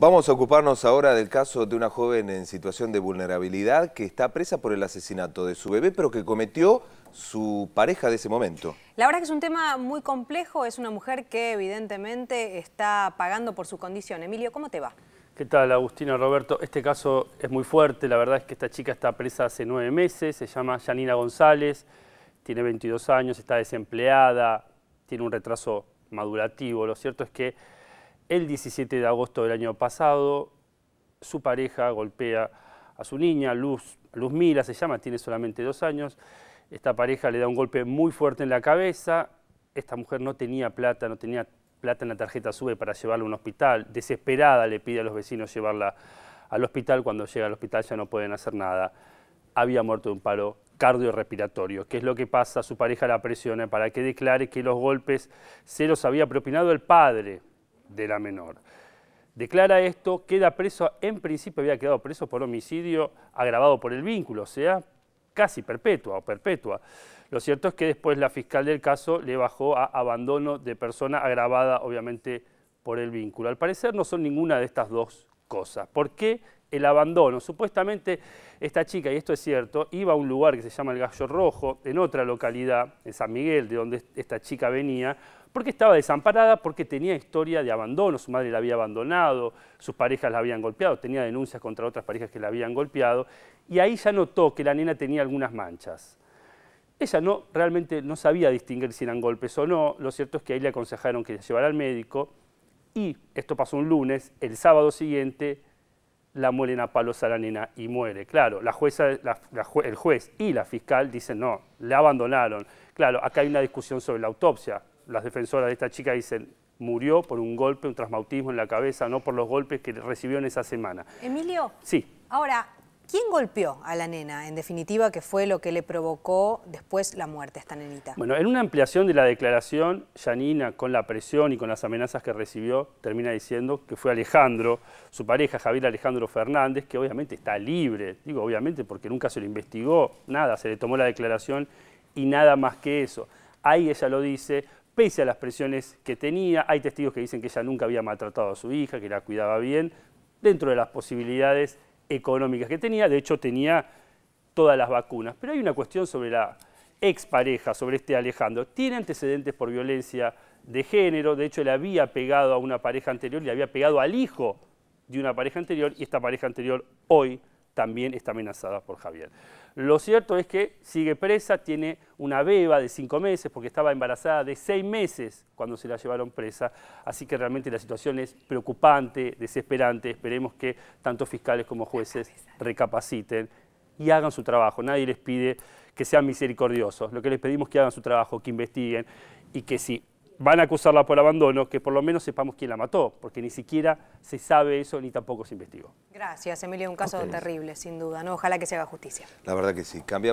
Vamos a ocuparnos ahora del caso de una joven en situación de vulnerabilidad que está presa por el asesinato de su bebé, pero que cometió su pareja de ese momento. La verdad que es un tema muy complejo, es una mujer que evidentemente está pagando por su condición. Emilio, ¿cómo te va? ¿Qué tal, Agustina, Roberto? Este caso es muy fuerte, la verdad es que esta chica está presa hace nueve meses, se llama Janina González, tiene 22 años, está desempleada, tiene un retraso madurativo. Lo cierto es que el 17 de agosto del año pasado, su pareja golpea a su niña, Luz, Luz Mila se llama, tiene solamente dos años. Esta pareja le da un golpe muy fuerte en la cabeza. Esta mujer no tenía plata, no tenía plata en la tarjeta SUBE para llevarla a un hospital. Desesperada le pide a los vecinos llevarla al hospital. Cuando llega al hospital ya no pueden hacer nada. Había muerto de un paro cardiorrespiratorio, ¿Qué es lo que pasa, su pareja la presiona para que declare que los golpes se los había propinado el padre, de la menor. Declara esto, queda preso, en principio había quedado preso por homicidio agravado por el vínculo, o sea, casi perpetua o perpetua. Lo cierto es que después la fiscal del caso le bajó a abandono de persona agravada, obviamente, por el vínculo. Al parecer no son ninguna de estas dos cosas. ¿Por qué el abandono. Supuestamente esta chica, y esto es cierto, iba a un lugar que se llama El Gallo Rojo, en otra localidad, en San Miguel, de donde esta chica venía, porque estaba desamparada, porque tenía historia de abandono, su madre la había abandonado, sus parejas la habían golpeado, tenía denuncias contra otras parejas que la habían golpeado, y ahí ya notó que la nena tenía algunas manchas. Ella no, realmente no sabía distinguir si eran golpes o no, lo cierto es que ahí le aconsejaron que la llevara al médico, y esto pasó un lunes, el sábado siguiente la muelen a palos a la y muere. Claro, la jueza, el juez y la fiscal dicen no, la abandonaron. Claro, acá hay una discusión sobre la autopsia. Las defensoras de esta chica dicen murió por un golpe, un traumatismo en la cabeza, no por los golpes que recibió en esa semana. Emilio. Sí. Ahora, ¿Quién golpeó a la nena, en definitiva, que fue lo que le provocó después la muerte a esta nenita? Bueno, en una ampliación de la declaración, Yanina, con la presión y con las amenazas que recibió, termina diciendo que fue Alejandro, su pareja Javier Alejandro Fernández, que obviamente está libre, digo obviamente porque nunca se lo investigó, nada, se le tomó la declaración y nada más que eso. Ahí ella lo dice, pese a las presiones que tenía, hay testigos que dicen que ella nunca había maltratado a su hija, que la cuidaba bien, dentro de las posibilidades económicas que tenía, de hecho tenía todas las vacunas. Pero hay una cuestión sobre la expareja, sobre este Alejandro. Tiene antecedentes por violencia de género, de hecho le había pegado a una pareja anterior, le había pegado al hijo de una pareja anterior y esta pareja anterior hoy también está amenazada por Javier. Lo cierto es que sigue presa, tiene una beba de cinco meses porque estaba embarazada de seis meses cuando se la llevaron presa, así que realmente la situación es preocupante, desesperante, esperemos que tanto fiscales como jueces recapaciten y hagan su trabajo, nadie les pide que sean misericordiosos, lo que les pedimos es que hagan su trabajo, que investiguen y que si van a acusarla por abandono, que por lo menos sepamos quién la mató, porque ni siquiera se sabe eso ni tampoco se investigó. Gracias, Emilio. Un caso terrible, sin duda. ¿no? Ojalá que se haga justicia. La verdad que sí. Cambia